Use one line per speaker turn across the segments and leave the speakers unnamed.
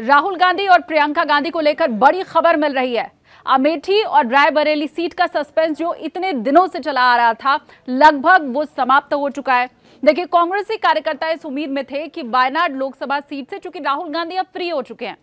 राहुल गांधी और प्रियंका गांधी को लेकर बड़ी खबर मिल रही है अमेठी और रायबरेली सीट का सस्पेंस जो इतने दिनों से चला आ रहा था लगभग वो समाप्त हो चुका है देखिए कांग्रेसी कार्यकर्ता इस उम्मीद में थे कि वायनाड लोकसभा सीट से चूंकि राहुल गांधी अब फ्री हो चुके हैं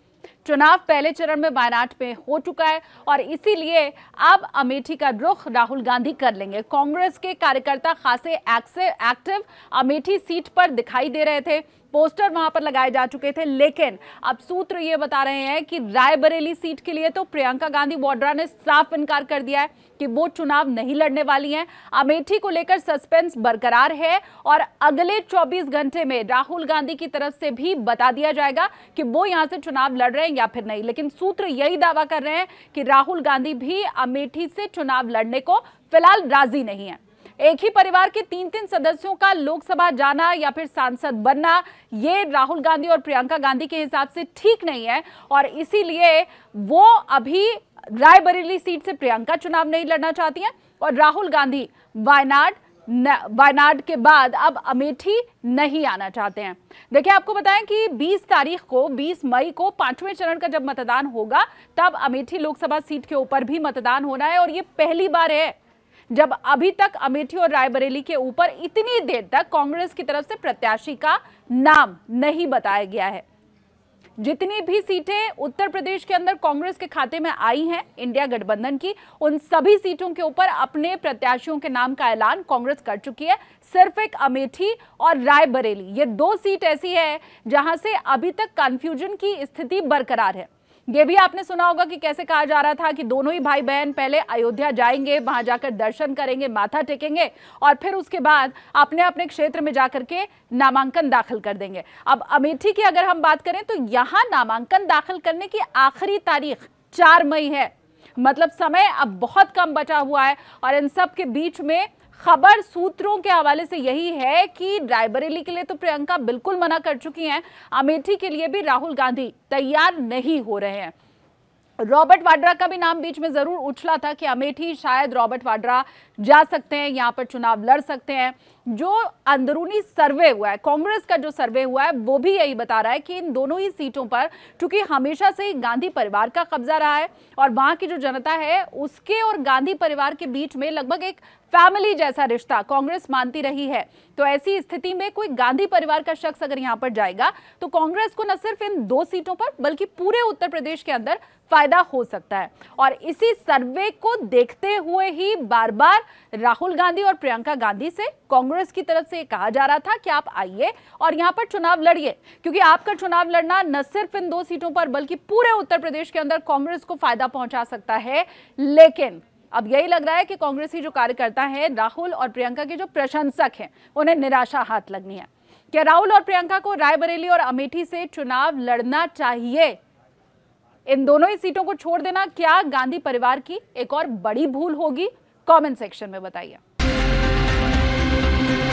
चुनाव पहले चरण में वायनाड में हो चुका है और इसीलिए अब अमेठी का रुख राहुल गांधी कर लेंगे कांग्रेस के कार्यकर्ता खासे एक्टिव अमेठी सीट पर दिखाई दे रहे थे पोस्टर वहां पर लगाए जा चुके थे लेकिन अब सूत्र ये बता रहे हैं कि रायबरेली सीट के लिए तो प्रियंका गांधी वाड्रा ने साफ इनकार कर दिया है कि वो चुनाव नहीं लड़ने वाली हैं अमेठी को लेकर सस्पेंस बरकरार है और अगले 24 घंटे में राहुल गांधी की तरफ से भी बता दिया जाएगा कि वो यहां से चुनाव लड़ रहे हैं या फिर नहीं लेकिन सूत्र यही दावा कर रहे हैं कि राहुल गांधी भी अमेठी से चुनाव लड़ने को फिलहाल राजी नहीं है एक ही परिवार के तीन तीन सदस्यों का लोकसभा जाना या फिर सांसद बनना ये राहुल गांधी और प्रियंका गांधी के हिसाब से ठीक नहीं है और इसीलिए वो अभी रायबरेली सीट से प्रियंका चुनाव नहीं लड़ना चाहती हैं और राहुल गांधी वायनाड वायनाड के बाद अब अमेठी नहीं आना चाहते हैं देखिए आपको बताएं कि 20 तारीख को 20 मई को पांचवें चरण का जब मतदान होगा तब अमेठी लोकसभा सीट के ऊपर भी मतदान होना है और ये पहली बार है जब अभी तक अमेठी और रायबरेली के ऊपर इतनी देर तक कांग्रेस की तरफ से प्रत्याशी का नाम नहीं बताया गया है जितनी भी सीटें उत्तर प्रदेश के अंदर कांग्रेस के खाते में आई हैं इंडिया गठबंधन की उन सभी सीटों के ऊपर अपने प्रत्याशियों के नाम का ऐलान कांग्रेस कर चुकी है सिर्फ एक अमेठी और रायबरेली ये दो सीट ऐसी है जहां से अभी तक कंफ्यूजन की स्थिति बरकरार है ये भी आपने सुना होगा कि कैसे कहा जा रहा था कि दोनों ही भाई बहन पहले अयोध्या जाएंगे वहां जाकर दर्शन करेंगे माथा टेकेंगे और फिर उसके बाद अपने अपने क्षेत्र में जाकर के नामांकन दाखिल कर देंगे अब अमेठी की अगर हम बात करें तो यहां नामांकन दाखिल करने की आखिरी तारीख चार मई है मतलब समय अब बहुत कम बचा हुआ है और इन सब के बीच में खबर सूत्रों के हवाले से यही है कि रायबरेली के लिए तो प्रियंका बिल्कुल मना कर चुकी हैं अमेठी के लिए भी राहुल गांधी तैयार नहीं हो रहे हैं रॉबर्ट वाड्रा का भी नाम बीच में जरूर उछला था कि अमेठी शायद रॉबर्ट वाड्रा जा सकते हैं यहां पर चुनाव लड़ सकते हैं जो अंदरूनी सर्वे हुआ है कांग्रेस का जो सर्वे हुआ है वो भी यही बता रहा है कि इन दोनों ही सीटों पर चूंकि हमेशा से गांधी परिवार का कब्जा रहा है और वहां की जो जनता है उसके और गांधी परिवार के बीच में लगभग एक फैमिली जैसा रिश्ता कांग्रेस मानती रही है तो ऐसी स्थिति में कोई गांधी परिवार का शख्स अगर यहां पर जाएगा तो कांग्रेस को न सिर्फ इन दो सीटों पर बल्कि पूरे उत्तर प्रदेश के अंदर फायदा हो सकता है और इसी सर्वे को देखते हुए ही बार बार राहुल गांधी और प्रियंका गांधी से कांग्रेस कांग्रेस की तरफ से कहा जा रहा था कि आप आइए और यहां पर चुनाव लड़िए क्योंकि आपका चुनाव लड़ना न सिर्फ इन दो सीटों पर बल्कि पूरे उत्तर प्रदेश के अंदर कांग्रेस को फायदा पहुंचा सकता है लेकिन अब यही लग रहा है कि कांग्रेसी जो कार्यकर्ता है राहुल और प्रियंका के जो प्रशंसक हैं उन्हें निराशा हाथ लगनी है क्या राहुल और प्रियंका को रायबरेली और अमेठी से चुनाव लड़ना चाहिए इन दोनों ही सीटों को छोड़ देना क्या गांधी परिवार की एक और बड़ी भूल होगी कमेंट सेक्शन में बताइए Thank you.